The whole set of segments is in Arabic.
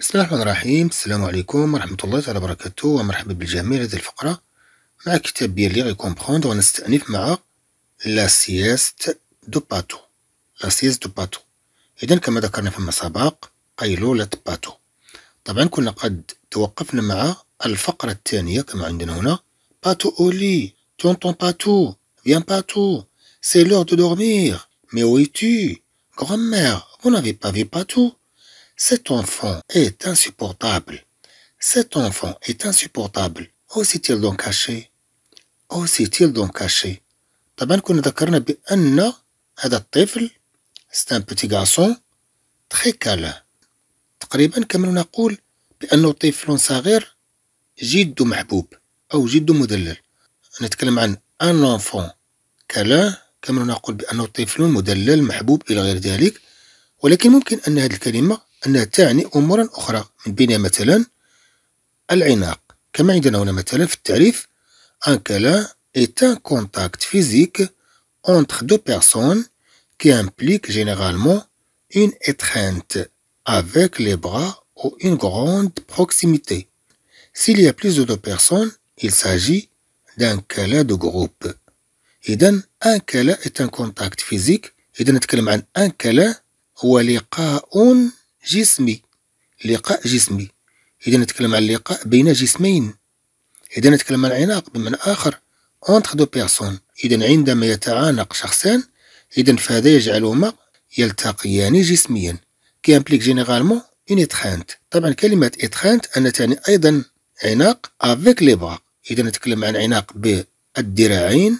بسم الله الرحمن الرحيم السلام عليكم ورحمة الله تعالى وبركاته ومرحبا بالجميع هذه الفقرة مع كتاب بيلي غي كومبخوندر ونستأنف مع لا سياست دو باتو لا سياست دو باتو إذا كما ذكرنا فيما سبق قيلولة باتو طبعا كنا قد توقفنا مع الفقرة الثانية كما عندنا هنا باتو أولي تونتون باتو viens باتو سي لور دو دورمير مي où es-tu Grand-mère, vous n'avez باتو Cet enfant est insupportable. Cet enfant est insupportable. أوصيتيل دون كاشي أوصيتيل دون كاشي طبعا كنا ذكرنا بأن هذا الطفل ستان بوتي غاسون تخي كالا تقريبا كما نقول بأنه طفل صغير جد محبوب أو جد مدلل نتكلم عن أن أنفون calme كما نقول بأنه طفل مدلل محبوب إلى غير ذلك ولكن ممكن أن هذه الكلمة أنها تعني أمورا أخرى من بينها مثلا العناق كما عندنا هنا مثلا في التعريف أن كلا إيت أن كونتاكت فيزيك أونتخ دو بيغسون كي أمبليك جينيرالمون أون إتخانت أفيك لي بغا أو أون كروند بروكسيميتي سيليا بليز دو بيغسون إل ساجي دان كلا دو جروب إذن أن كلا إيت أن كونتاكت فيزيك إذا نتكلم عن أن كلا هو لقاء جسمي لقاء جسمي إذا نتكلم عن لقاء بين جسمين إذا نتكلم عن عناق بمعنى آخر entre دو بيرسون إذا عندما يتعانق شخصان إذا فهذا يجعلهما يلتقيان جسميا كي امبليك جينيرالمون اون اتخانت طبعا كلمة اتخانت أن تعني أيضا عناق افيك لي بغا إذا نتكلم عن عناق بالذراعين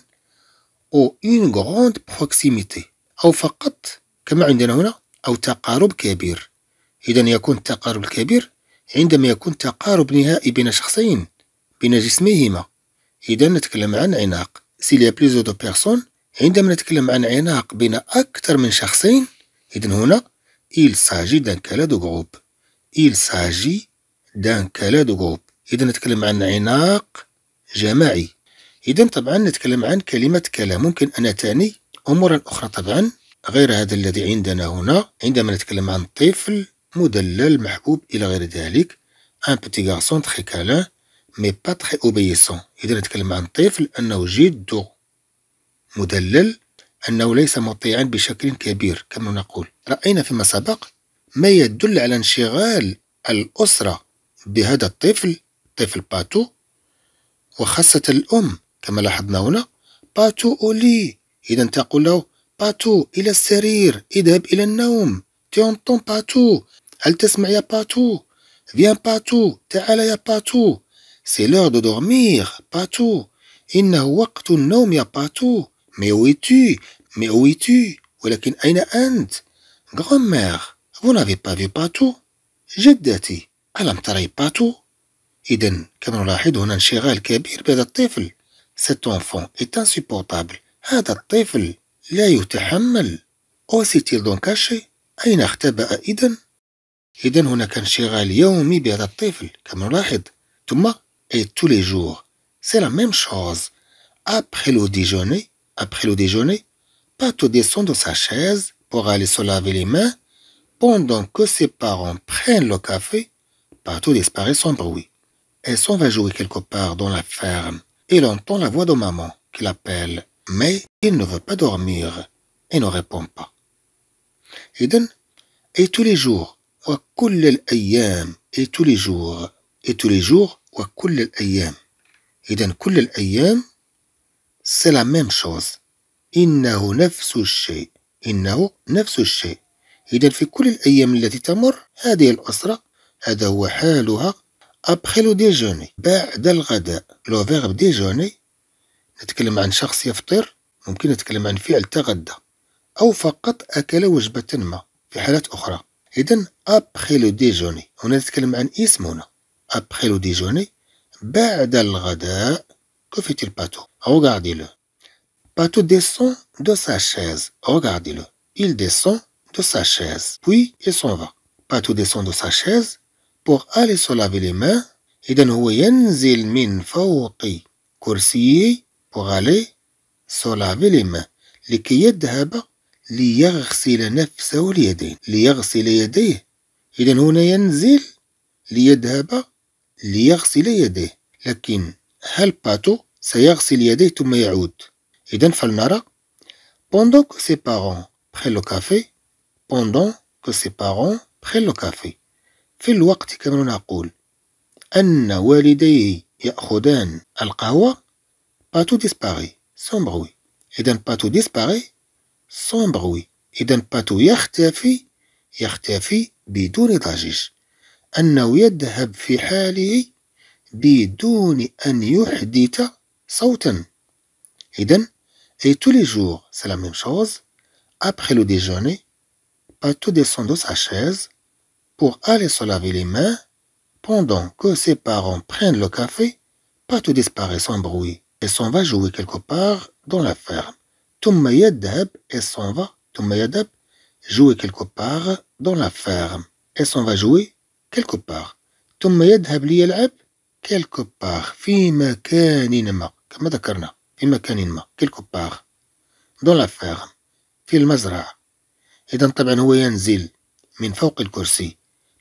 أو اون غروند بروكسيميتي أو فقط كما عندنا هنا أو تقارب كبير إذا يكون التقارب الكبير عندما يكون تقارب نهائي بين شخصين بين جسميهما إذا نتكلم عن عناق سيليا بليزو دو بيرسون عندما نتكلم عن عناق بين أكثر من شخصين إذا هنا إل ساجي دان كالا دو groupe إل ساجي دان كالا دو groupe إذا نتكلم عن عناق جماعي إذا طبعا نتكلم عن كلمة كلا ممكن أن تعني أمورا أخرى طبعا غير هذا الذي عندنا هنا عندما نتكلم عن طفل مدلل محبوب الى غير ذلك ان بوتي غارسون تخي كالان مي با تخي اوبيسون اذا نتكلم عن طفل انه جد مدلل انه ليس مطيعا بشكل كبير كما نقول راينا فيما سبق ما يدل على انشغال الاسره بهذا الطفل طفل باتو وخاصه الام كما لاحظنا هنا باتو اولي اذا تقول له باتو الى السرير اذهب الى النوم تيونتون باتو هل تسمع يا باتو فيان باتو تعال يا باتو سي لور دو دورمير باتو إنه وقت النوم يا باتو مي وي es مي وي ou ولكن أين أنت Grand-mère, vous n'avez pas vu باتو جدتي ألم تري باتو إذا كما نلاحظ هنا انشغال كبير بهذا الطفل Cet enfant est insupportable هذا الطفل لا يتحمل أو سيتيل دون كاشي أين اختبأ إذن؟ et tous les jours c'est la même chose après le déjeuner après le déjeuner Pato descend de sa chaise pour aller se laver les mains pendant que ses parents prennent le café Pato disparaît sans bruit elle s'en va jouer quelque part dans la ferme et entend la voix de maman qui l'appelle mais il ne veut pas dormir et ne répond pas Eden et tous les jours وكل الأيام et tous les jours et tous les jours وكل الأيام إذا كل الأيام c'est la même chose إنه نفس الشيء إنه نفس الشيء إذا في كل الأيام التي تمر هذه الأسرة هذا هو حالها après le déjeuner بعد الغداء لو فيرب ديجوني نتكلم عن شخص يفطر ممكن نتكلم عن فعل تغدى أو فقط أكل وجبة ما في حالات أخرى après le le déjeuner, on نتكلم le اسم après le déjeuner, que fait-il Pato regardez-le Pato descend de sa chaise regardez-le il descend de sa chaise puis il s'en va Pato descend de sa chaise pour aller se laver les mains et هو ينزل من فوق pour aller se laver les mains لكي يذهب ليغسل نفسه اليدين ليغسل يديه إذا هنا ينزل ليذهب ليغسل يديه لكن هل باتو سيغسل يديه ثم يعود إذا فلنرى pendant que ses parents prennent le café pendant que ses parents prennent le café في الوقت كما نقول أن والديه يأخذان القهوة باتو disparaît sans bruit إذا باتو disparaît Sans bruit. et tous les jours c'est la même chose après le déjeuner Patou descend de sa chaise pour aller se laver les mains pendant que ses parents prennent le café Patou disparaît sans bruit et s'en va jouer quelque part dans la ferme ثم يذهب et s'en va ثم يذهب jouer quelque part dans la ferme et s'en va jouer quelque part ثم يذهب ليلعب quelque part في مكان ما كما ذكرنا في مكان ما quelque part dans la ferme في المزرعة إذا طبعا هو ينزل من فوق الكرسي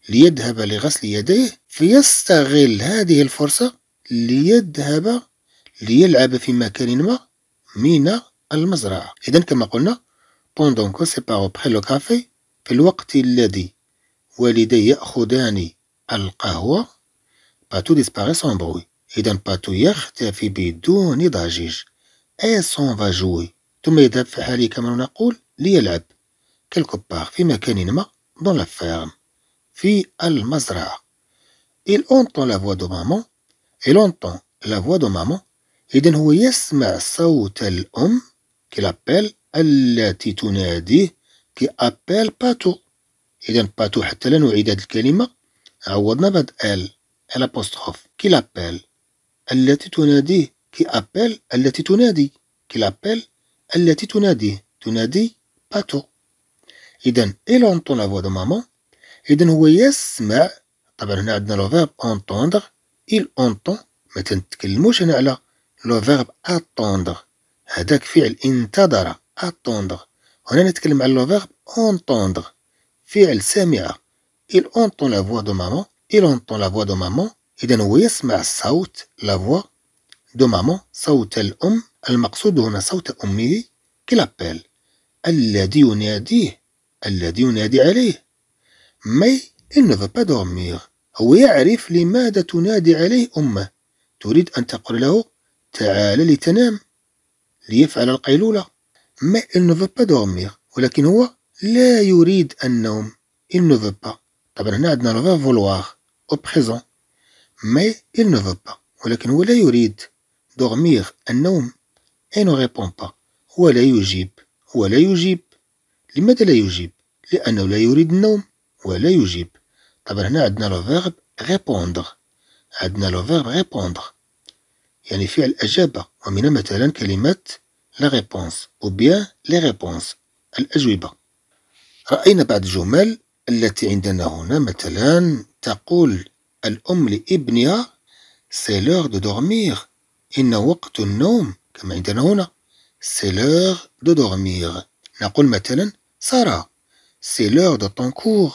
ليذهب لغسل يديه فيستغل هذه الفرصة ليذهب ليلعب في مكان ما من المزرعة إذا كما قلنا بوندون كو سيباغو parents لو كافي في الوقت الذي والدي يأخذان القهوة باتو disparaît سون بروي إذا باتو يختفي بدون ضجيج أي سون فاجوي ثم يذهب في حاله كما نقول ليلعب كالكو في مكان ما دون لا فيرم في المزرعة إل أونتون لا فوا دو مامون إل أونتون لا فوا دو مامون إذا هو يسمع صوت الأم كي لابيل التي تناديه كي ابيل باتو اذا باتو حتى لا نعيد هذه الكلمه عوضنا بعد ال ال ابوستروف كي لابيل التي تناديه كي ابيل التي تنادي كي لابيل التي تناديه تنادي باتو اذا ايل اونطون لافوا دو مامون اذا هو يسمع طبعا هنا عندنا لو فيرب اونطوندر ايل اونطون ما تنتكلموش هنا على لو فيرب اتوندر هذاك فعل انتظر اتوندغ هنا نتكلم على لو فيرب اونتوندغ فعل سمع il entend la voix de maman il entend la voix de maman اذا هو يسمع الصوت لا فوا دو مامون صوت الام المقصود هنا صوت امه كلابيل الذي يناديه الذي ينادي عليه مي il ne veut pas dormir هو يعرف لماذا تنادي عليه امه تريد ان تقول له تعال لتنام ليفعل القيلولة ما il ne veut ولكن هو لا يريد النوم il ne طبعا هنا عندنا لو va أو بريزون présent mais il ne ولكن هو لا يريد dormir النوم إي نو ريبون با هو لا يجيب هو لا يجيب لماذا لا يجيب لأنه لا يريد النوم ولا يجيب طبعا هنا عندنا لو فيرب ريبوندر عندنا لو فيرب ريبوندر يعني فعل أجابة ومنها مثلا كلمة لا ريبونس أو بيان لي ريبونس الأجوبة رأينا بعض الجمل التي عندنا هنا مثلا تقول الأم لابنها سي لور دو دورمير إن وقت النوم كما عندنا هنا سي لور دو دورمير نقول مثلا سارة سي لور دو طونكور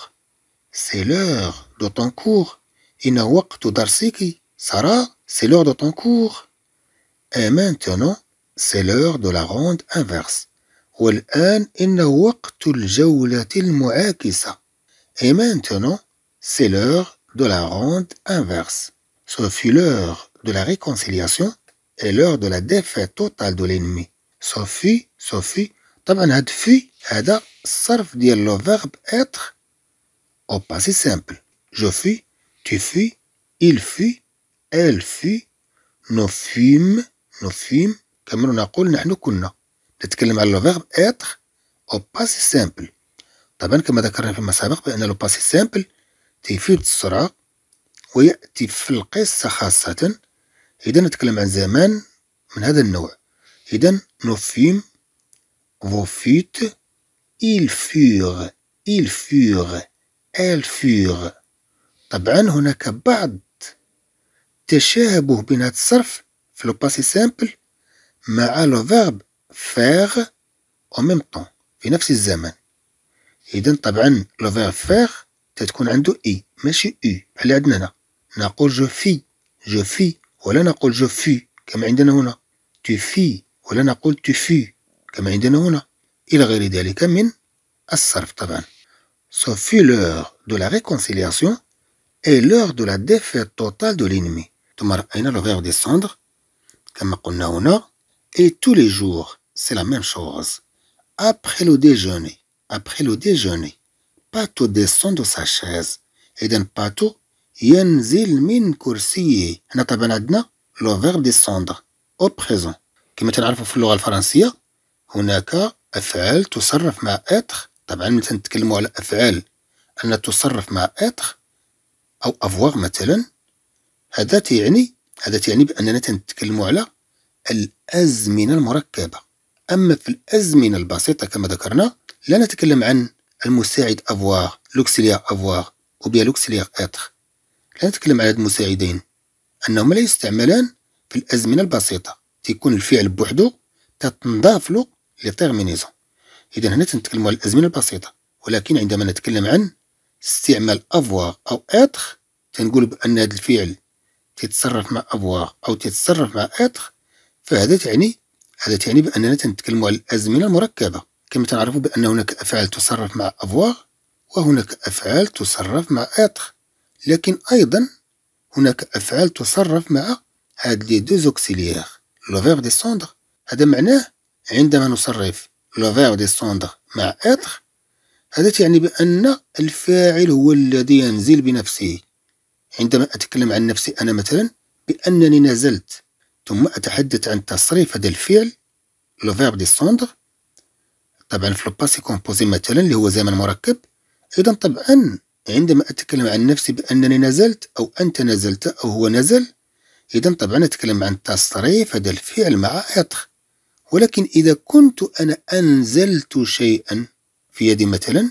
سي لور دو طونكور إن وقت درسك سارة c'est l'heure de ton cours. Et maintenant, c'est l'heure de la ronde inverse. Et maintenant, c'est l'heure de la ronde inverse. Ce fut l'heure de la réconciliation et l'heure de la défaite totale de l'ennemi. Ce fut, ce fut, طبعا fut, ada. le verbe être au passé simple. Je fus, tu fus, il fut, الفي نوفيم نوفيم كما نقول نحن كنا نتكلم على لو فيرب اتر او باسي سامبل طبعا كما ذكرنا فيما سابق بان لو باسي سامبل تفيد السرعه وياتي في القصه خاصه اذا نتكلم عن زمان من هذا النوع اذا نوفيم فوفيت إل فيغ إل فيغ إل فيغ طبعا هناك بعض تشابه بين هذا الصرف في لو باسي سامبل مع لو فيرب فيغ او ميم طون في نفس الزمن اذا طبعا لو فيرب فيغ تتكون عنده اي ماشي اي بحال عندنا هنا نقول جو في جو في ولا نقول جو في كما عندنا هنا تو في ولا نقول تو في كما عندنا هنا الى غير ذلك من الصرف طبعا ce fut l'heure de la réconciliation et l'heure de la défaite totale de l'ennemi. descendre, comme on Et tous les jours, c'est la même chose. Après le déjeuner. Après le déjeuner. Patou descend de sa chaise. Et d'un Patou, il min sa On a le verbe descendre au présent. Comme vous le français, ma On peut parler de l'affaire. On peut ma Ou avoir, هذا تيعني هذا تيعني باننا نتكلم على الازمنه المركبه اما في الازمنه البسيطه كما ذكرنا لا نتكلم عن المساعد افواغ لوكسيليا افواغ او بيا لوكسيليا اتر لا نتكلم على المساعدين انهما لا يستعملان في الازمنه البسيطه تيكون الفعل بوحدو تتنضاف له لتيرمينيزون اذا هنا تنتكلم على الازمنه البسيطه ولكن عندما نتكلم عن استعمال افواغ او اتر تنقول بان هذا الفعل تتصرف مع افواغ او تتصرف مع اتر فهذا تعني هذا تعني باننا تنتكلم على الازمنه المركبه كما تعرفوا بان هناك افعال تصرف مع افواغ وهناك افعال تصرف مع اتر لكن ايضا هناك افعال تصرف مع هاد لي دو زوكسيليير لو فيغ دي سوندر هذا معناه عندما نصرف لو فيغ دي سوندر مع اتر هذا تعني بان الفاعل هو الذي ينزل بنفسه عندما أتكلم عن نفسي أنا مثلا بأنني نزلت ثم أتحدث عن تصريف هذا الفعل لو فيرب ديسوندر طبعا في الباسي كومبوزي مثلا اللي هو زمن مركب إذا طبعا عندما أتكلم عن نفسي بأنني نزلت أو أنت نزلت أو هو نزل إذا طبعا أتكلم عن تصريف هذا الفعل مع إطر ولكن إذا كنت أنا أنزلت شيئا في يدي مثلا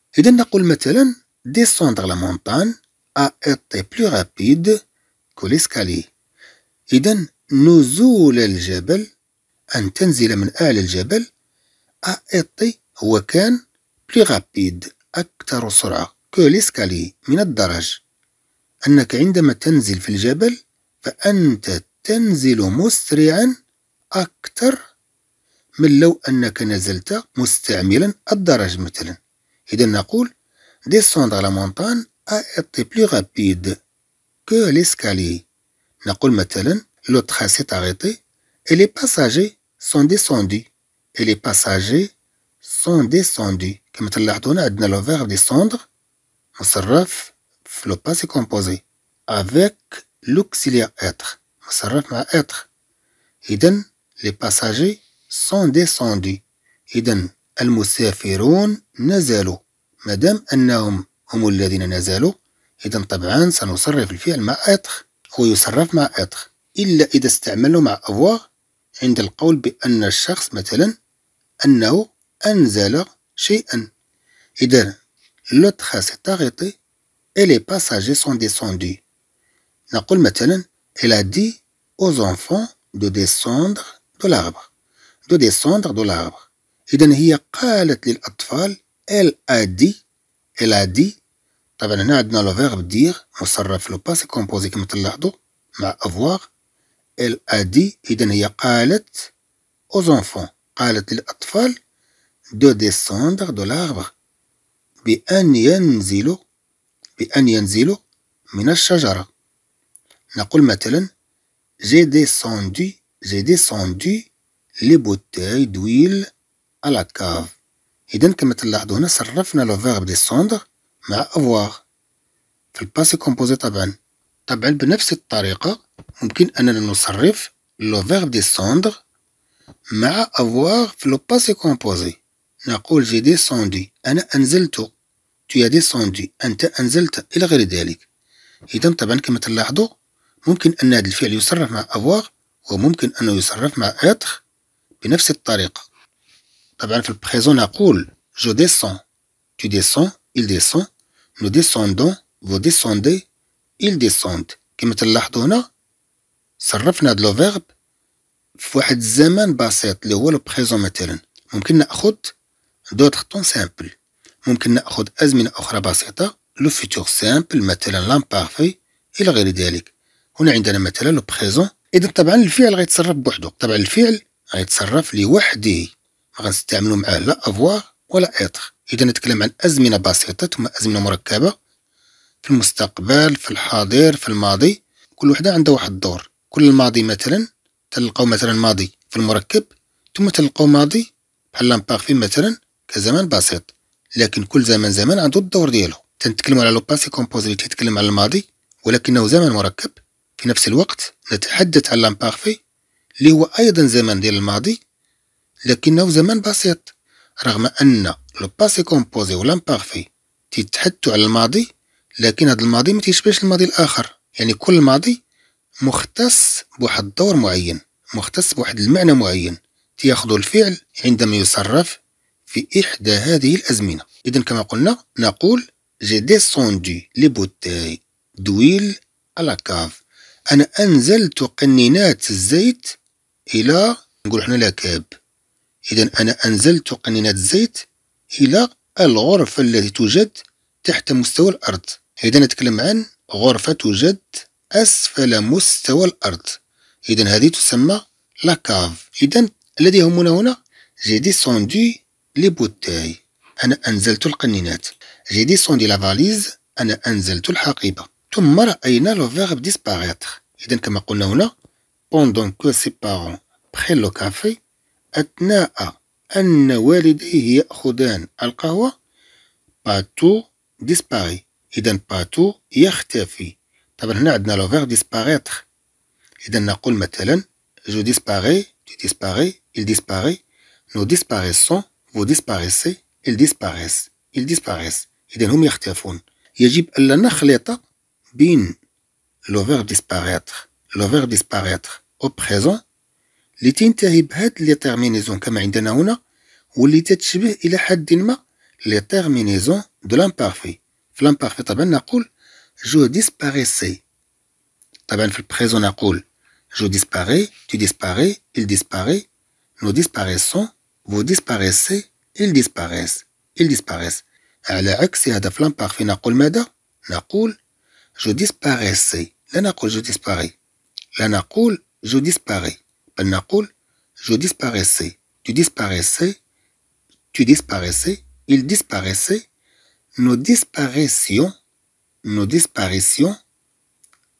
إذا نقول مثلا descendre la montagne a été plus rapide que l'escalier. إذا نزول الجبل أن تنزل من أعلى الجبل a été هو كان plus rapide أكثر سرعة que l'escalier من الدرج. أنك عندما تنزل في الجبل فأنت تنزل مسرعا أكثر من لو أنك نزلت مستعملا الدرج مثلا descendre à la montagne a été plus rapide que l'escalier. مثلا le train s'est arrêté et les passagers sont descendus. Et les passagers sont descendus. كما تلاحظون عندنا le verbe descendre مصرف في le passé composé avec l'auxiliaire être. مصرف مع être. إذا les passagers sont descendus. إذا المسافرون نزلوا ما دام أنهم هم الذين نزلوا إذا طبعا سنصرف الفعل مع أتخ ويصرف مع أتخ إلا إذا استعملوا مع أفواغ عند القول بأن الشخص مثلا أنه أنزل شيئا إذا لو تخا سي تاغيتي إي لي باساجي سون ديسوندي نقول مثلا إلا دي اوزونفون دو ديسوندر دو descendre دو ديسوندر دو descendre إذا هي قالت للأطفال إل أدي إل أدي طبعا هنا عندنا لو فيرب دير مصرف لو باسي كومبوزي كما تلاحظوا مع افواغ إل أدي إذا هي قالت أو زونفون قالت للأطفال دو ديسوندر دو l'arbre بأن ينزلوا بأن ينزلوا من الشجرة نقول مثلا جي ديسوندي جي ديسوندي لي بوتاي دويل à la cave. إذا كما تلاحظوا هنا صرفنا لو فيرب ديسوندر مع افواغ في الباسي كومبوزي طبعا طبعا بنفس الطريقة ممكن أننا نصرف لو فيرب ديسوندر مع افواغ في لو باسي كومبوزي نقول جي ديسوندي أنا أنزلت tu as descendu أنت أنزلت إلى غير ذلك إذا طبعا كما تلاحظوا ممكن أن هذا الفعل يصرف مع avoir وممكن أنه يصرف مع être بنفس الطريقة طبعا في البريزون نقول جو ديسون تو ديسون il descend nous descendons vous descendez ils descendent كما تلاحظوا هنا صرفنا هذا لو فيرب في واحد الزمان بسيط اللي هو البريزون مثلا ممكن ناخذ دوتر طون سامبل ممكن ناخذ ازمنه اخرى بسيطه لو فيتور سامبل مثلا لامبارفي الى غير ذلك هنا عندنا مثلا لو بريزون اذا طبعا الفعل غيتصرف بوحدو طبعا الفعل غيتصرف لوحده غنستعملو معاه لا افوار ولا اتر اذا نتكلم عن ازمنه بسيطه ثم ازمنه مركبه في المستقبل في الحاضر في الماضي كل وحده عندها واحد الدور كل الماضي مثلا تلقاو مثلا ماضي في المركب ثم تلقاو ماضي بحال لامبارفي مثلا كزمان بسيط لكن كل زمن زمن عنده الدور ديالو تنتكلم على لو باسي كومبوز اللي تيتكلم على الماضي ولكنه زمن مركب في نفس الوقت نتحدث عن لامبارفي اللي هو ايضا زمن ديال الماضي لكنه زمان بسيط رغم أن لو باسي كومبوزي والامبارفي تيتحدثوا على الماضي لكن هذا الماضي ما تيشبهش الماضي الآخر يعني كل ماضي مختص بواحد الدور معين مختص بواحد المعنى معين تياخذ الفعل عندما يصرف في إحدى هذه الأزمنة إذا كما قلنا نقول جي ديسوندي لي بوتاي دويل على كاف أنا أنزلت قنينات الزيت إلى نقول حنا لاكاب إذا أنا أنزلت قنينة زيت إلى الغرفة التي توجد تحت مستوى الأرض إذا نتكلم عن غرفة توجد أسفل مستوى الأرض إذا هذه تسمى لاكاف إذا الذي يهمنا هنا جي ديسوندي لي بوتاي أنا أنزلت القنينات جي ديسوندي لا فاليز أنا أنزلت الحقيبة ثم رأينا لو فيرب ديسباغيتر إذا كما قلنا هنا بوندون كو سي بارون بخي لو كافي أثناء أن والديه يأخذان القهوة باتو ديسباري إذا باتو يختفي طبعا هنا عندنا لو فيغ ديسباريتر إذا نقول مثلا جو ديسباري tu ديسباري إل disparaît نو disparaissons فو disparaissez إل disparaissent إل disparaissent إذا هم يختفون يجب ألا نخلط بين لو فيغ ديسباريتر لو فيغ ديسباريتر أو بريزون Littément chercher le terminaison comme indonona, ou littément chercher had haddima le terminaison de l'imparfait. L'imparfait à bien Je disparaisais ». Taban bien faire présent Je disparais, tu disparais, il disparaît, nous disparaissons, vous disparaissez, ils disparaissent, ils disparaissent. À aller de l'imparfait n'accoule m'aide, Je disparaissais. La n'accoule je disparaît. La n'accoule je disparais » je disparaissais, tu disparaissais, tu disparaissais, il disparaissait, nous disparaissions, nous disparaissions,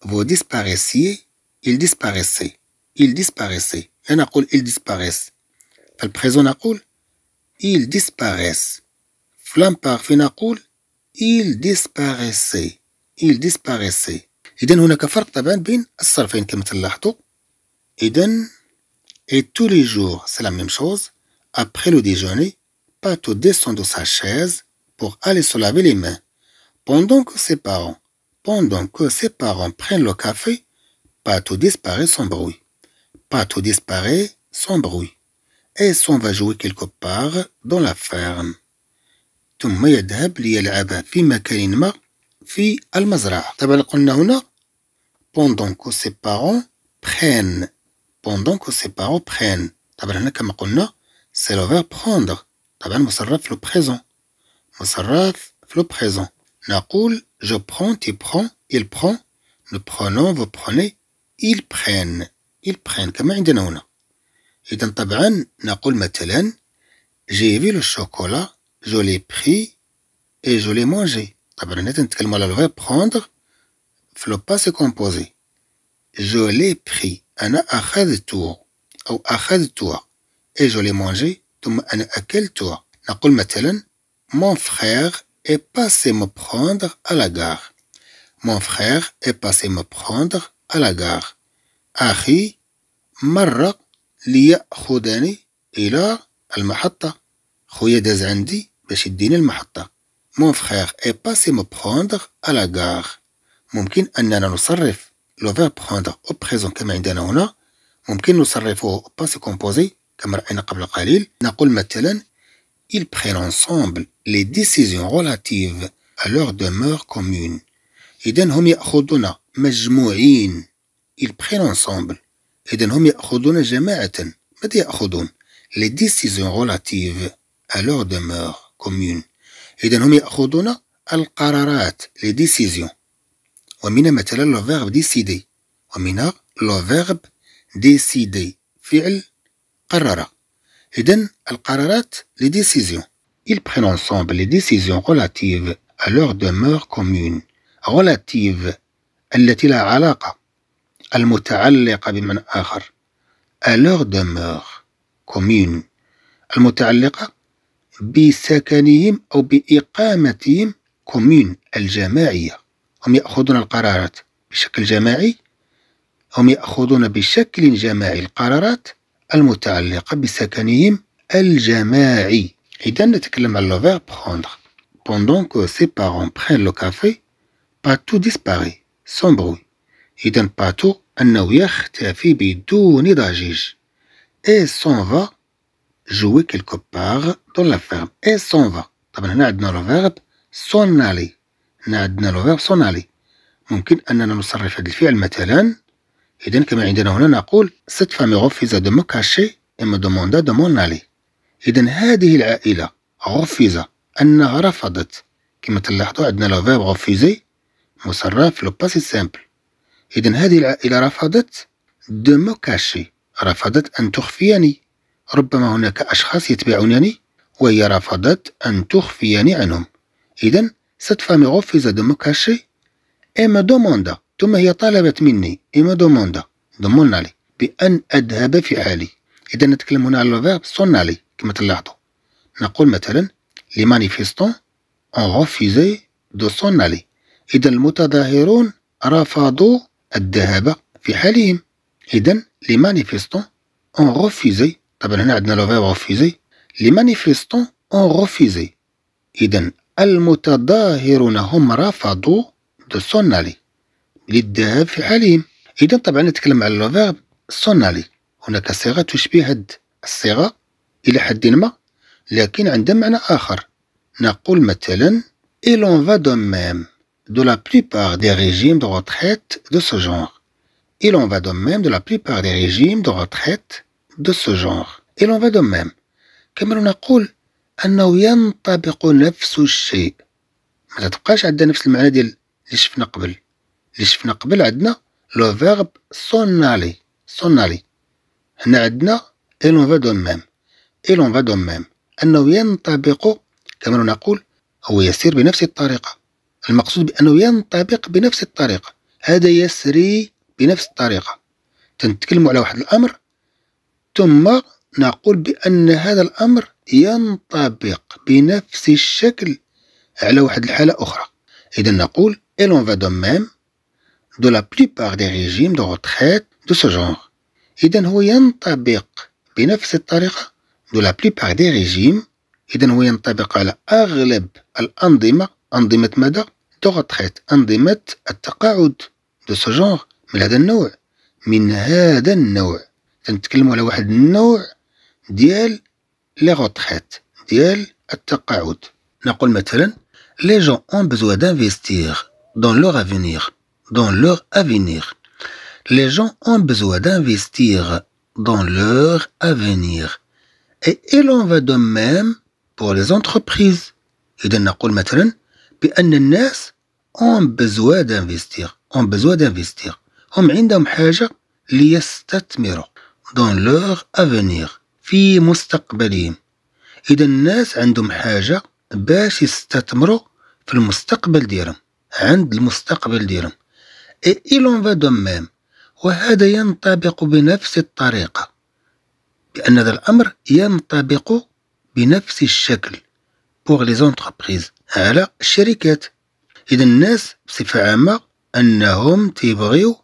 vous disparaissiez, il disparaissait, il disparaissait. لا نقول il disparaissent. في البريزون il disparaissent. في الامبارفي نقول il disparaissait, il disparaissait. هناك فرق طبعا بين الصرفين كما تلاحظوا. Et tous les jours, c'est la même chose. Après le déjeuner, Pato descend de sa chaise pour aller se laver les mains. Pendant que ses parents, pendant que ses parents prennent le café, Pato disparaît sans bruit. Pato disparaît sans bruit. Et son va jouer quelque part dans la ferme. pendant que ses parents prennent pendant que ses parents prennent c'est le verbe prendre طبعا c'est le présent c'est le présent je prends tu prends il prend nous prenons vous prenez ils prennent ils prennent il عندنا هنا dans طبعا نقول j'ai vu le chocolat je l'ai pris et je l'ai mangé طبعا le verbe prendre faut pas se composer. je l'ai pris انا أخذتو او أخذتو اي جو لي مانجي ثم انا أكلتو نقول مثلا مون فخير اي باسي مو بروندر ا لا غار مون فخير اي باسي مو بروندر ا لا غار اخي مر لياخذني الى المحطه خويا داز عندي باش يديني المحطه مون فخير اي باسي مو بروندر ا لا غار ممكن اننا نصرف لوفا بخوند أبريزون كما عندنا هنا ممكن نصرفه باس كومبوزي كما رأينا قبل قليل نقول مثلا il prend ensemble les décisions relatives à leur demeure commune. إذا هم يأخذون مجموعين il prend ensemble إذا هم يأخذون جماعة ماذا يأخذون؟ les décisions relatives à leur demeure commune. إذا هم يأخذون القرارات les décisions ومن مثلا لو فيرب ديسيدي ومن لو فيرب ديسيدي فعل قرر إذن القرارات لي ديسيزيون Ils prennent ensemble les décisions relatives à leur demeure commune relatives التي لها علاقة المتعلقة بمن آخر à leur demeure commune المتعلقة بسكنهم أو بإقامتهم commune الجماعية هم يأخذون القرارات بشكل جماعي هم يأخذون بشكل جماعي القرارات المتعلقة بسكنهم الجماعي إذا نتكلم على لو prendre pendant كو سي بارون بخان لو كافي باتو ديسباري سون بروي إذا باتو أنه يختفي بدون ضجيج إي سون فا جوي كيلكو بار دون لا فيرم إي سون فا طبعا هنا عندنا لو verbe s'en هنا عندنا لو فيرب صونالي ممكن أننا نصرف هذا الفعل مثلا إذا كما عندنا هنا نقول ست فامي غوفيزا دو مو كاشي اي مو دوموندا دو مون aller إذا هذه العائلة غوفيزا أنها رفضت كما تلاحظوا عندنا لو فيرب غفيزي مصرف في لو باسي سامبل إذا هذه العائلة رفضت دو مو كاشي رفضت أن تخفيني ربما هناك أشخاص يتبعونني وهي رفضت أن تخفيني عنهم إذا cette femme refusa de me cacher et me demanda ثم هي طلبت مني إما دوموندا ضمنا لي بأن أذهب في حالي إذا نتكلم هنا على الفيرب صنع لي كما تلاحظوا نقول مثلا لي مانيفيستون اون غوفيزي دو صنع لي إذا المتظاهرون رفضوا الذهاب في حالهم إذا لي مانيفيستون اون غوفيزي طبعا هنا عندنا لو فيرب غوفيزي لي مانيفيستون اون غوفيزي إذا المتظاهرون هم رفضوا دو سونالي للذهاب في حالهم اذا طبعا نتكلم على لو فيرب سونالي هناك صيغه تشبه الصيغه الى حد ما لكن عندها معنى اخر نقول مثلا اي لون فا دو ميم دو لا بليبار دي ريجيم دو روتريت دو سو جونغ اي لون فا دو ميم دو لا بليبار دي ريجيم دو روتريت دو سو جونغ اي لون فا دو ميم كما نقول انه ينطبق نفس الشيء ما تبقاش عندنا نفس المعنى ديال اللي شفنا قبل اللي شفنا قبل عندنا لو فيرب سونالي سونالي هنا عندنا ايلون فا دو ميم ايلون فا دو ميم أنه ينطبق كما نقول هو يسير بنفس الطريقة المقصود بأنه ينطبق بنفس الطريقة هذا يسري بنفس الطريقة تنتكلم على واحد الأمر ثم نقول بأن هذا الأمر ينطبق بنفس الشكل على واحد الحالة أخرى إذا نقول ايلون فادو ميم دو لا de دي ريجيم دو régimes دو سو جونغ إذا هو ينطبق بنفس الطريقة دو لا plupart دي ريجيم إذا هو ينطبق على أغلب الأنظمة أنظمة مدى روتريت أنظمة التقاعد دو سو جونغ من هذا النوع من هذا النوع تنتكلموا على واحد النوع ديال لي غوتخيت ديال التقاعد نقول مثلا لي جون اون بزوا دانفيستيغ دون لور افينيغ دون لور افينيغ لي جون اون بزوا دانفيستيغ دون لور افينيغ اي il en va de même pour les entreprises. إذا نقول مثلا بأن الناس اون بزوا d'investir اون بزوا d'investir هم عندهم حاجة ليستثمروا دون leur افينيغ في مستقبلهم إذا الناس عندهم حاجة باش يستثمروا في المستقبل ديالهم عند المستقبل ديالهم إيلون فا دو ميم وهذا ينطبق بنفس الطريقة بأن هذا الأمر ينطبق بنفس الشكل بوغ لي زونتربريز على الشركات إذا الناس بصفة عامة أنهم تيبغيو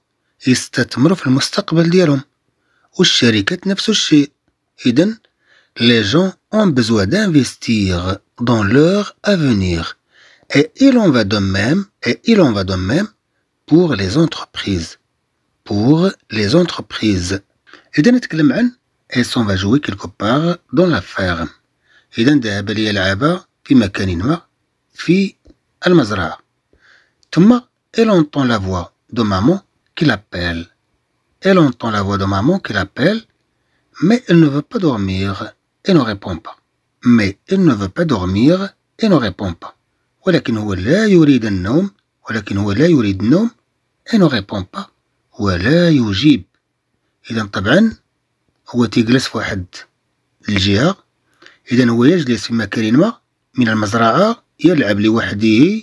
يستثمروا في المستقبل ديالهم والشركات نفس الشيء Eden, les gens ont besoin d'investir dans leur avenir. Et il en va de même, et il en va de même pour les entreprises. Pour les entreprises. Eden et s'en va jouer quelque part dans l'affaire. Eden ذهب elle entend la voix de maman qui l'appelle. Elle entend la voix de maman qui l'appelle mais elle ne veut pas dormir et ne répond pas. Mais elle ne veut pas dormir et ne répond pas. ولكن هو لا يريد النوم ولكن هو لا يريد النوم et ne répond pas ولا يجيب إذا طبعا هو تجلس في واحد الجهة إذا هو يجلس في مكان ما من المزرعة يلعب لوحده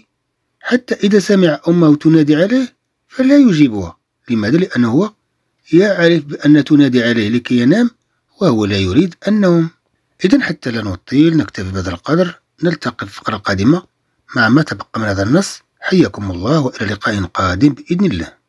حتى إذا سمع أمه تنادي عليه فلا يجيبها لماذا؟ لأنه هو يعرف بأن تنادي عليه لكي ينام وهو لا يريد النوم إذن حتى لا نطيل نكتفي بهذا القدر نلتقي في الفقرة القادمة مع ما تبقى من هذا النص حياكم الله وإلى لقاء قادم بإذن الله